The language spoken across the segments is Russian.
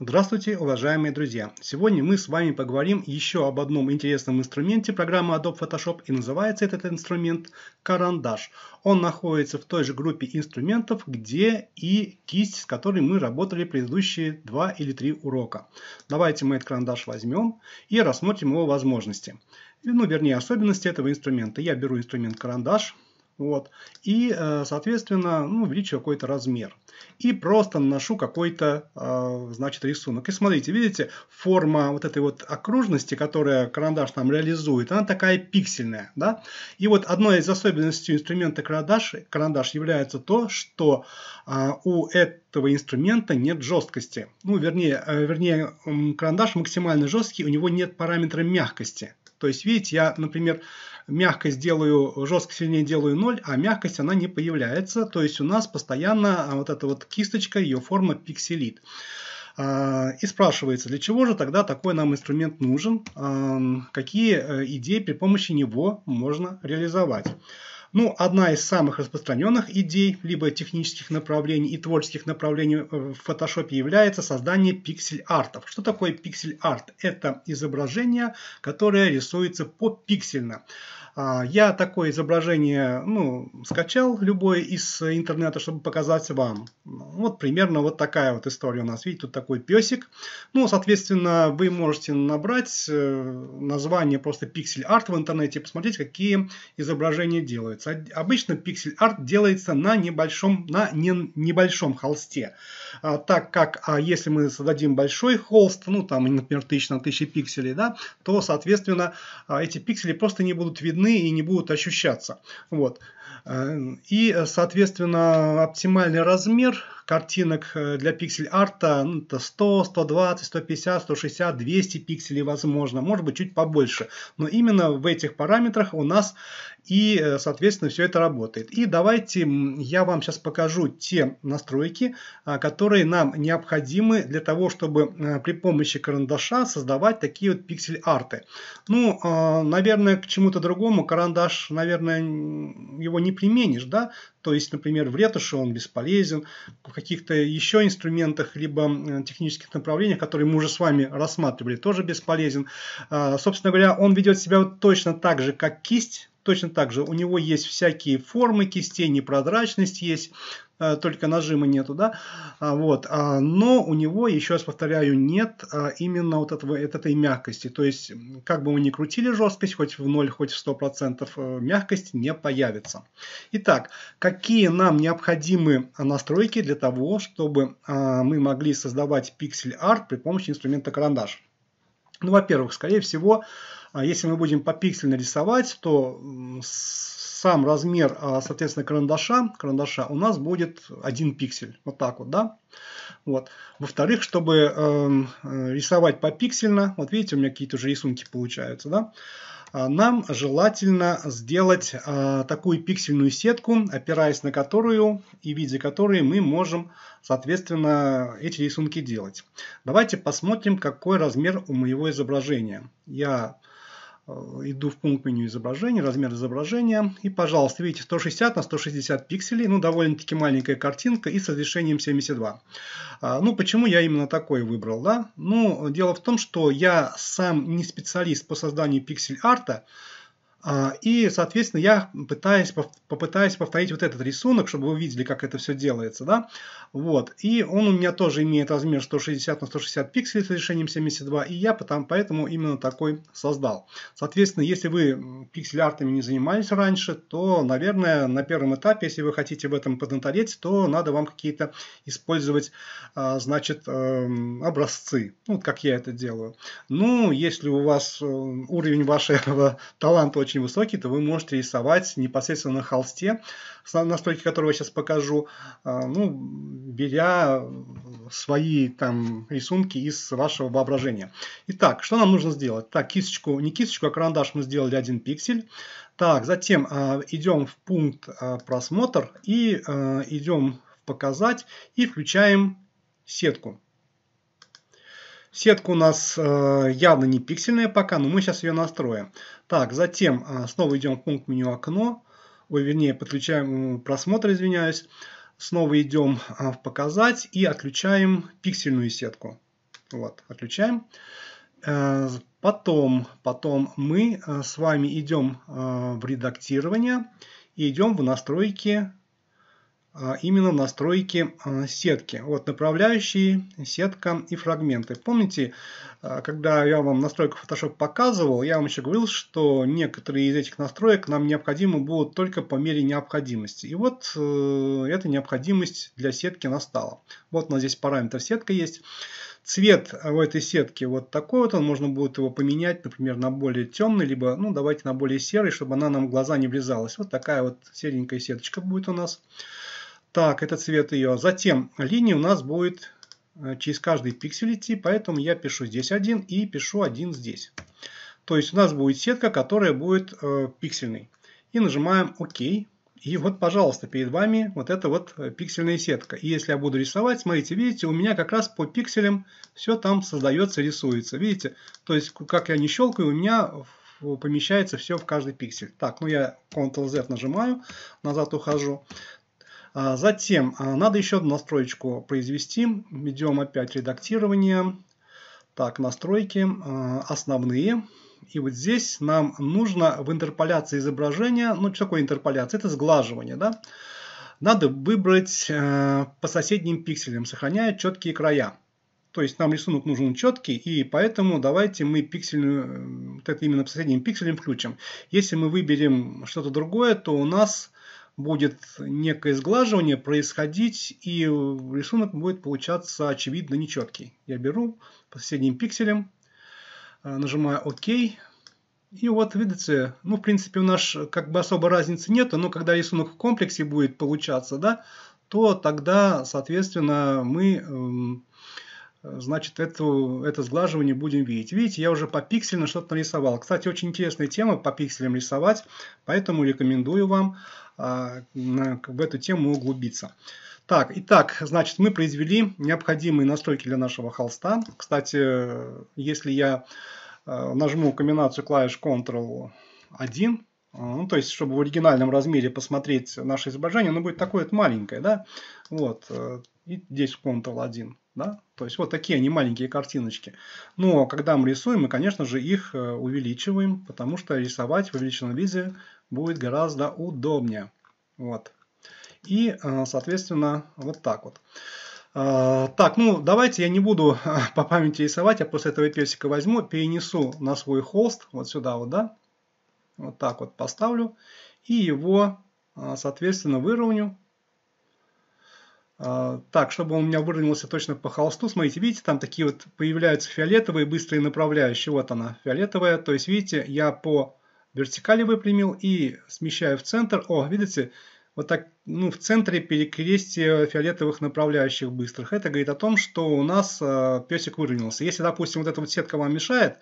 Здравствуйте, уважаемые друзья! Сегодня мы с вами поговорим еще об одном интересном инструменте программы Adobe Photoshop и называется этот инструмент карандаш. Он находится в той же группе инструментов, где и кисть, с которой мы работали предыдущие два или три урока. Давайте мы этот карандаш возьмем и рассмотрим его возможности. Ну, вернее, особенности этого инструмента. Я беру инструмент карандаш, вот. И, э, соответственно, ну, увеличу какой-то размер. И просто наношу какой-то, э, значит, рисунок. И смотрите, видите, форма вот этой вот окружности, которая карандаш нам реализует, она такая пиксельная, да? И вот одной из особенностей инструмента карандаш, карандаш является то, что а, у этого инструмента нет жесткости. Ну, вернее, э, вернее, карандаш максимально жесткий, у него нет параметра мягкости. То есть, видите, я, например, мягкость делаю, жесткость сильнее делаю 0, а мягкость она не появляется. То есть у нас постоянно а, вот эта вот кисточка, ее форма пикселит. А, и спрашивается, для чего же тогда такой нам инструмент нужен, какие э, идеи при помощи него можно реализовать. Ну, одна из самых распространенных идей, либо технических направлений и творческих направлений э, в Photoshop является создание пиксель-артов. Что такое пиксель-арт? Это изображение, которое рисуется по пиксельно. А, я такое изображение ну, скачал любое из интернета, чтобы показать вам. Вот примерно вот такая вот история у нас. Видите, тут такой песик. Ну, соответственно, вы можете набрать э, название просто пиксель-арт в интернете и посмотреть, какие изображения делаются. Обычно пиксель-арт делается на небольшом, на не, небольшом холсте. А, так как, а если мы создадим большой холст, ну, там, например, 1000 на тысячи пикселей, да, то, соответственно, а, эти пиксели просто не будут видны видны и не будут ощущаться. Вот. Эм, и, соответственно, оптимальный размер картинок э, для пиксель-арта ну, 100, 120, 150, 160, 200 пикселей возможно, может быть чуть побольше. Но именно в этих параметрах у нас и, э, соответственно, все это работает. И давайте я вам сейчас покажу те настройки, а, которые нам необходимы для того, чтобы э, при помощи карандаша создавать такие вот пиксель-арты. Ну, а, наверное, к чему-то другому карандаш, наверное, его не применишь, да? То есть, например, в ретуши он бесполезен, в каких-то еще инструментах, либо технических направлениях, которые мы уже с вами рассматривали, тоже бесполезен. А, собственно говоря, он ведет себя точно так же, как кисть, точно так же. У него есть всякие формы кистей, непрозрачность есть, Э, только нажима нету, да, а, вот, а, но у него, еще раз повторяю, нет а, именно вот этого, этой мягкости, то есть как бы мы ни крутили жесткость, хоть в 0, хоть в 100%, э, мягкость не появится. Итак, какие нам необходимы настройки для того, чтобы мы могли создавать пиксель-арт при помощи инструмента карандаш? Ну, во-первых, скорее всего, если мы будем по пиксель нарисовать, то с сам размер, а, соответственно, карандаша, карандаша у нас будет 1 пиксель. Вот так вот, да? Вот. Во-вторых, чтобы эм, э, рисовать попиксельно, вот видите, у меня какие-то уже рисунки получаются, да? А, нам желательно сделать э, такую пиксельную сетку, опираясь на которую и видя которой мы можем, соответственно, эти рисунки делать. Давайте посмотрим, какой размер у моего изображения. Я Э, иду в пункт меню изображения, размер изображения. И, пожалуйста, видите, 160 на 160 пикселей. Ну, довольно-таки маленькая картинка и с разрешением 72. А, ну, почему я именно такой выбрал, да? Ну, дело в том, что я сам не специалист по созданию пиксель-арта, а, и, соответственно, я пытаюсь, попытаюсь повторить вот этот рисунок, чтобы вы видели, как это все делается. Да? Вот. И он у меня тоже имеет размер 160 на 160 пикселей с решением 72, и я потом, поэтому именно такой создал. Соответственно, если вы пиксель-артами не занимались раньше, то, наверное, на первом этапе, если вы хотите в этом поднатореть, то надо вам какие-то использовать, а, значит, эм, образцы, ну, вот как я это делаю. Ну, если у вас э, уровень вашего таланта очень очень высокий, то вы можете рисовать непосредственно на холсте, настройки которого я сейчас покажу, а, ну, беря свои там рисунки из вашего воображения. Итак, что нам нужно сделать? Так, кисточку, не кисточку, а карандаш мы сделали один пиксель. Так, затем а, идем в пункт а, просмотр и идем в показать и включаем сетку. Сетка у нас э, явно не пиксельная пока, но мы сейчас ее настроим. Так, затем а, снова идем в пункт меню окно, ой, вернее, подключаем просмотр, извиняюсь. Снова идем а, в показать и отключаем пиксельную сетку. Вот, отключаем. Э, потом, потом мы а, с вами идем в редактирование и идем в настройки а, именно настройки а, сетки. Вот направляющие, сетка и фрагменты. Помните, а, когда я вам настройку Photoshop показывал, я вам еще говорил, что некоторые из этих настроек нам необходимы будут только по мере необходимости. И вот э, эта необходимость для сетки настала. Вот у нас здесь параметр сетка есть. Цвет в этой сетке вот такой вот, он можно будет его поменять, например, на более темный, либо, ну, давайте на более серый, чтобы она нам в глаза не врезалась. Вот такая вот серенькая сеточка будет у нас. Так, это цвет ее. Затем линий у нас будет э, через каждый пиксель идти, поэтому я пишу здесь один и пишу один здесь. То есть у нас будет сетка, которая будет э, пиксельной. И нажимаем ОК. И вот, пожалуйста, перед вами вот эта вот э, пиксельная сетка. И если я буду рисовать, смотрите, видите, у меня как раз по пикселям все там создается, рисуется. Видите, то есть как я не щелкаю, у меня помещается все в каждый пиксель. Так, ну я Ctrl-Z нажимаю, назад ухожу. А затем а, надо еще одну настроечку произвести. Идем опять редактирование. Так, настройки, а, основные. И вот здесь нам нужно в интерполяции изображения, ну что такое интерполяция? Это сглаживание, да? Надо выбрать э, по соседним пикселям, сохраняя четкие края. То есть нам рисунок нужен четкий, и поэтому давайте мы пиксельную, э, вот это именно по соседним пикселям включим. Если мы выберем что-то другое, то у нас будет некое сглаживание происходить, и рисунок будет получаться очевидно нечеткий. Я беру по соседним пикселям, э, нажимаю ОК, и вот видите, ну в принципе у нас как бы особо разницы нет, но когда рисунок в комплексе будет получаться, да, то тогда, соответственно, мы эм, значит, эту, это сглаживание будем видеть. Видите, я уже по пиксельно что-то нарисовал. Кстати, очень интересная тема по пикселям рисовать, поэтому рекомендую вам а, в эту тему углубиться. Так, итак, значит, мы произвели необходимые настройки для нашего холста. Кстати, если я а, нажму комбинацию клавиш Ctrl-1, а, ну, то есть, чтобы в оригинальном размере посмотреть наше изображение, оно будет такое вот маленькое, да? Вот, э, и здесь Ctrl-1. Да? То есть вот такие они маленькие картиночки. Но когда мы рисуем, мы, конечно же, их э, увеличиваем, потому что рисовать в увеличенном виде будет гораздо удобнее. Вот. И, э, соответственно, вот так вот. Э, так, ну давайте я не буду по памяти рисовать, я после этого персика возьму, перенесу на свой холст, вот сюда вот, да, вот так вот поставлю, и его, соответственно, выровню а, так, чтобы он у меня выровнялся точно по холсту, смотрите, видите, там такие вот появляются фиолетовые быстрые направляющие. Вот она, фиолетовая. То есть, видите, я по вертикали выпрямил и смещаю в центр. О, видите, вот так, ну, в центре перекрестие фиолетовых направляющих быстрых. Это говорит о том, что у нас э, песик выровнялся. Если, допустим, вот эта вот сетка вам мешает,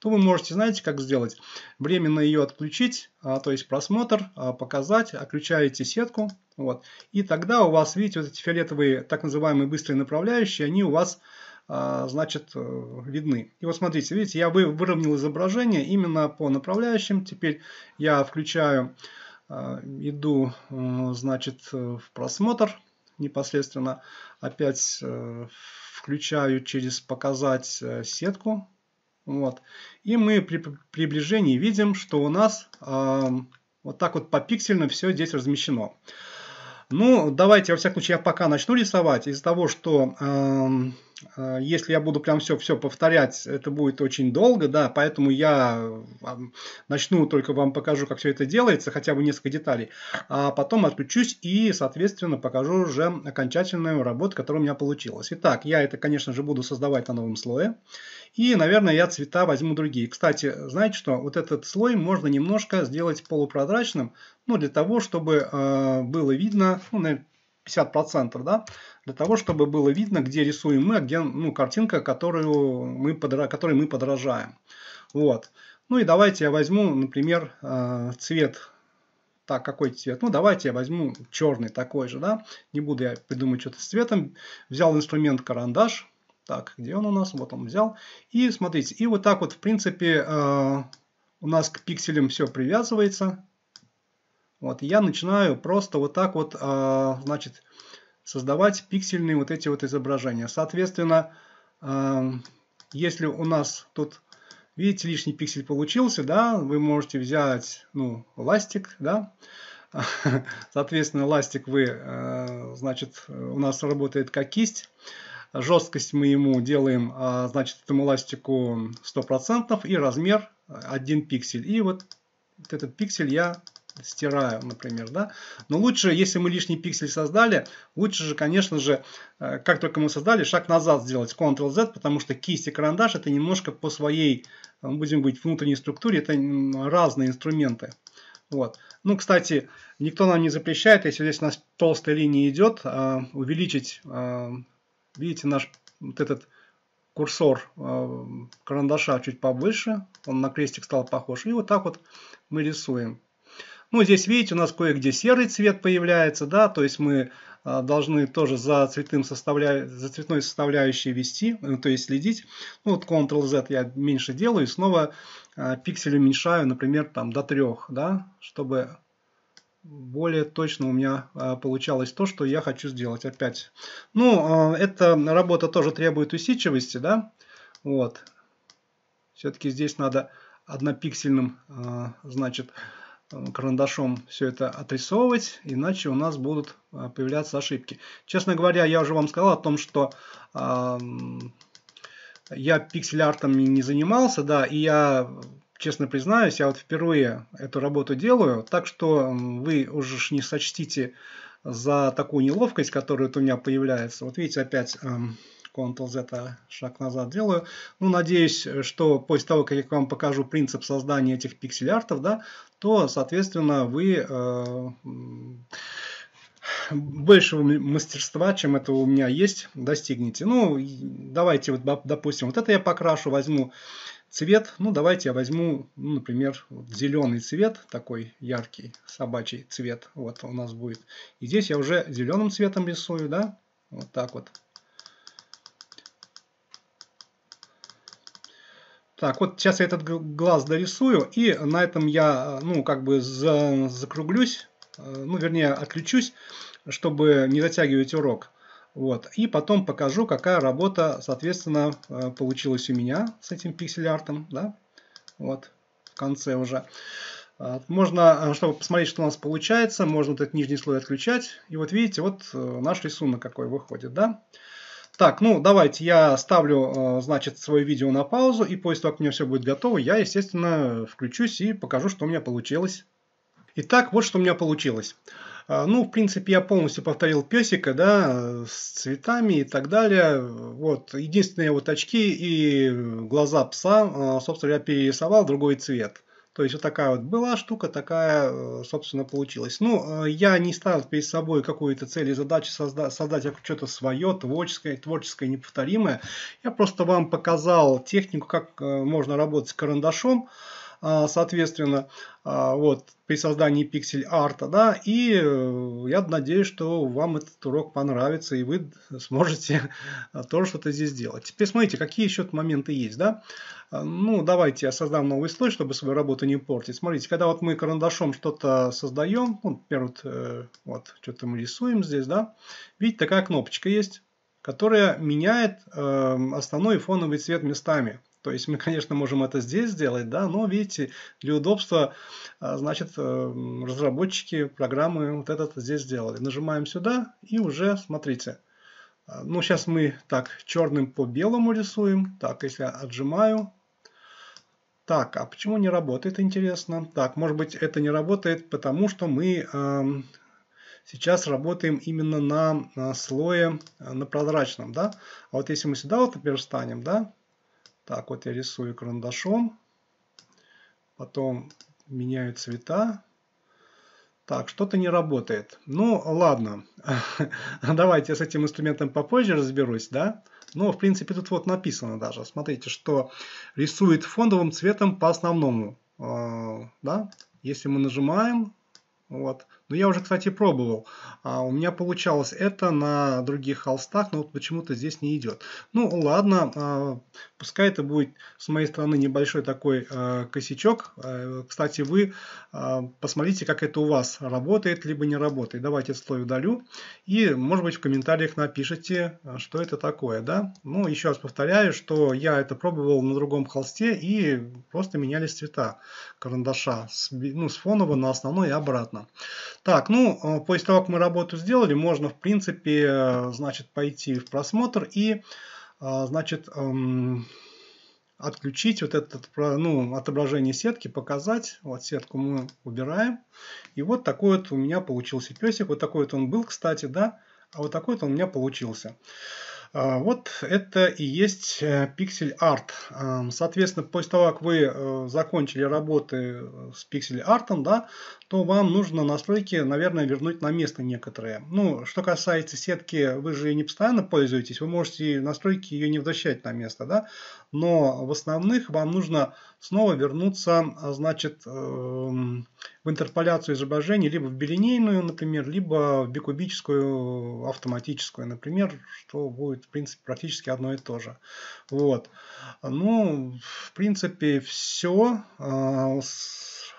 то вы можете, знаете, как сделать? Временно ее отключить, а, то есть просмотр, а, показать, отключаете сетку. Вот. И тогда у вас, видите, вот эти фиолетовые так называемые быстрые направляющие, они у вас а, значит, э, видны. И вот смотрите, видите, я выровнял изображение именно по направляющим. Теперь я включаю, иду, э, значит, э, в просмотр непосредственно. Опять включаю через показать сетку. Вот. И мы при приближении видим, что у нас э, вот так вот попиксельно все здесь размещено. Ну, давайте, во всяком случае, я пока начну рисовать. Из-за того, что э, э, если я буду прям все-все повторять, это будет очень долго, да, поэтому я эм, начну, только вам покажу, как все это делается, хотя бы несколько деталей, а потом отключусь и, соответственно, покажу уже окончательную работу, которая у меня получилась. Итак, я это, конечно же, буду создавать на новом слое. И, наверное, я цвета возьму другие. Кстати, знаете что, вот этот слой можно немножко сделать полупрозрачным, ну, для того, чтобы э, было видно, ну, на 50%, да, для того, чтобы было видно, где рисуем мы, а где, ну, картинка, которую мы, подра... которой мы подражаем. Вот. Ну и давайте я возьму, например, э, цвет так, какой цвет? Ну, давайте я возьму черный такой же, да. Не буду я придумать что-то с цветом. Взял инструмент карандаш. Так, где он у нас? Вот он взял. И смотрите, и вот так вот, в принципе, э, у нас к пикселям все привязывается. Вот, я начинаю просто вот так вот, а, значит, создавать пиксельные вот эти вот изображения. Соответственно, а, если у нас тут, видите, лишний пиксель получился, да, вы можете взять, ну, ластик, да, соответственно, ластик вы, а, значит, у нас работает как кисть, жесткость мы ему делаем, а, значит, этому ластику 100% и размер 1 пиксель. И вот этот пиксель я стираю, например, да. Но лучше, если мы лишний пиксель создали, лучше же, конечно же, э, как только мы создали, шаг назад сделать Ctrl-Z, потому что кисть и карандаш это немножко по своей, э, будем говорить, внутренней структуре, это разные инструменты. Вот. Ну, кстати, никто нам не запрещает, если здесь у нас толстая линия идет, э, увеличить, видите, наш вот этот курсор карандаша чуть побольше, он на крестик стал похож, и вот так вот мы рисуем. Ну, здесь, видите, у нас кое-где серый цвет появляется, да, то есть мы а, должны тоже за, цветным составля... за цветной составляющей вести, ну, то есть следить. Ну, вот Ctrl-Z я меньше делаю, и снова а, пиксель уменьшаю, например, там до трех, да, чтобы более точно у меня а, получалось то, что я хочу сделать опять. Ну, эта работа тоже требует усидчивости, да, вот. Все-таки здесь надо однопиксельным, значит, карандашом все это отрисовывать, иначе у нас будут а, появляться ошибки. Честно говоря, я уже вам сказал о том, что э, я пиксель-артами не занимался, да, и я, честно признаюсь, я вот впервые эту работу делаю, так что вы уже не сочтите за такую неловкость, которая вот у меня появляется. Вот видите, опять... Э, Ctrl-Z шаг назад делаю. Ну, надеюсь, что после того, как я вам покажу принцип создания этих пиксель-артов, да, то, соответственно, вы э, большего мастерства, чем это у меня есть, достигнете. Ну, давайте, вот, допустим, вот это я покрашу, возьму цвет. Ну, давайте я возьму, ну, например, зеленый цвет, такой яркий собачий цвет. Вот у нас будет. И здесь я уже зеленым цветом рисую, да, вот так вот. Так, вот сейчас я этот глаз дорисую, и на этом я, э, ну, как бы за, закруглюсь, э, ну, вернее, отключусь, чтобы не затягивать урок. Вот. И потом покажу, какая работа, соответственно, э, получилась у меня с этим пиксель-артом. Да? Вот, в конце уже. Можно, чтобы посмотреть, что у нас получается, можно вот этот нижний слой отключать. И вот видите, вот наш рисунок какой выходит. Да? Так, ну давайте я ставлю, э, значит, свое видео на паузу, и после того, как у меня все будет готово, я, естественно, включусь и покажу, что у меня получилось. Итак, вот что у меня получилось. Э, ну, в принципе, я полностью повторил песика, да, э, с цветами и так далее. Вот, единственные вот очки и глаза пса, собственно, я перерисовал другой цвет. То есть вот такая вот была штука, такая, э, собственно, получилась. Ну, э, я не ставил перед собой какую-то цель и задачу созда- создать что-то свое, творческое, творческое, неповторимое. Я просто вам показал технику, как э, можно работать с карандашом, соответственно, вот, при создании пиксель-арта, да, и я надеюсь, что вам этот урок понравится, и вы сможете тоже что-то здесь сделать. Теперь смотрите, какие еще моменты есть, да. Э, ну, давайте я создам новый слой, чтобы свою работу не портить. Смотрите, когда вот мы карандашом что-то создаем, ну, например, вот, э, вот что-то мы рисуем здесь, да, видите, такая кнопочка есть, которая меняет э, основной фоновый цвет местами. То есть мы, конечно, можем это здесь сделать, да, но, видите, для удобства, э, значит, эм, разработчики программы вот этот здесь сделали. Нажимаем сюда и уже, смотрите, ну, сейчас мы так черным по белому рисуем. Так, если я отжимаю, так, а почему не работает, интересно? Так, может быть, это не работает, потому что мы э, сейчас работаем именно на, на слое, э, на прозрачном, да? А вот если мы сюда вот, например, встанем, да? Так, вот я рисую карандашом, потом меняю цвета. Так, что-то не работает. Ну, ладно. Давайте я с этим инструментом попозже разберусь, да? Да. Но, ну, в принципе, тут вот написано даже. Смотрите, что рисует фондовым цветом по основному. А, да? Если мы нажимаем, вот, но я уже, кстати, пробовал. А у меня получалось это на других холстах, но вот почему-то здесь не идет. Ну, ладно, а, пускай это будет с моей стороны небольшой такой а, косячок. А, кстати, вы а, посмотрите, как это у вас работает, либо не работает. Давайте слой удалю. И, может быть, в комментариях напишите, что это такое, да? Ну, еще раз повторяю, что я это пробовал на другом холсте и просто менялись цвета карандаша с, ну, с фонового на основной и обратно. Так, ну, э, после того, как мы работу сделали, можно, в принципе, э, значит, пойти в просмотр и, э, значит, эм, отключить вот это ну, отображение сетки, показать. Вот сетку мы убираем. И вот такой вот у меня получился песик. Вот такой вот он был, кстати, да. А вот такой вот он у меня получился. А, вот это и есть э, пиксель-арт. Соответственно, после того, как вы э, закончили работы э, с пиксель-артом, да, то вам нужно настройки, наверное, вернуть на место некоторые. Ну, что касается сетки, вы же не постоянно пользуетесь, вы можете настройки ее не возвращать на место, да, но в основных вам нужно снова вернуться а, значит, э, в интерполяцию изображений либо в билинейную, например, либо в бикубическую автоматическую, например, что будет, в принципе, практически одно и то же. Вот. Ну, в принципе, все. А,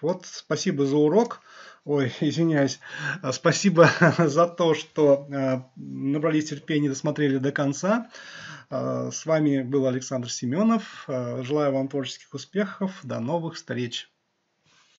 вот, спасибо за урок. Ой, извиняюсь. А, спасибо за то, что а, набрались терпения, досмотрели до конца. А, с вами был Александр Семенов. Желаю вам творческих успехов. До новых встреч.